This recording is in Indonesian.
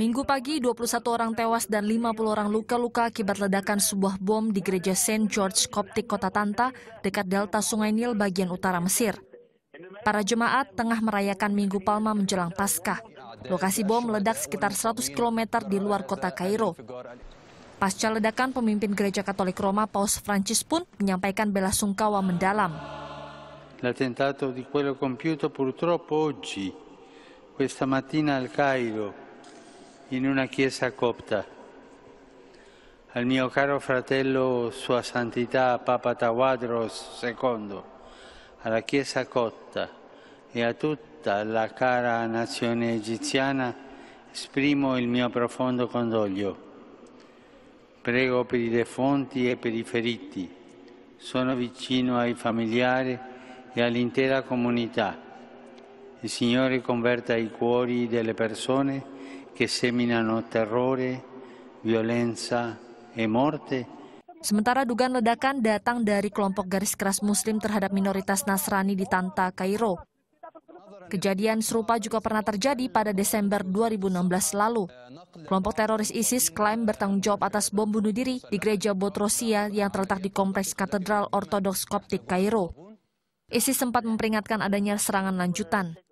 Minggu pagi, 21 orang tewas dan 50 orang luka-luka akibat ledakan sebuah bom di gereja St. George Coptic Kota Tanta, dekat delta Sungai Nil bagian utara Mesir. Para jemaat tengah merayakan Minggu Palma menjelang Paskah. Lokasi bom meledak sekitar 100 km di luar kota Kairo. Pasca ledakan, pemimpin gereja Katolik Roma Paus Francis pun menyampaikan bela sungkawa mendalam. L'attentato di quello compiuto purtroppo oggi, questa mattina al Cairo, in una chiesa copta. Al mio caro fratello Sua Santità Papa Tawadros II, alla chiesa copta e a tutta la cara nazione egiziana esprimo il mio profondo condoglio. Prego per i defunti e per i feriti. Sono vicino ai familiari e all'intera comunità. Il Signore converta i cuori delle persone che seminano terrore, violenza e morte Sementara dugaan ledakan datang dari kelompok garis keras muslim terhadap minoritas Nasrani di Tanta, Kairo. Kejadian serupa juga pernah terjadi pada Desember 2016 lalu. Kelompok teroris ISIS klaim bertanggung jawab atas bom bunuh diri di gereja Botrosia yang terletak di kompleks katedral ortodoks Koptik Kairo. ISIS sempat memperingatkan adanya serangan lanjutan.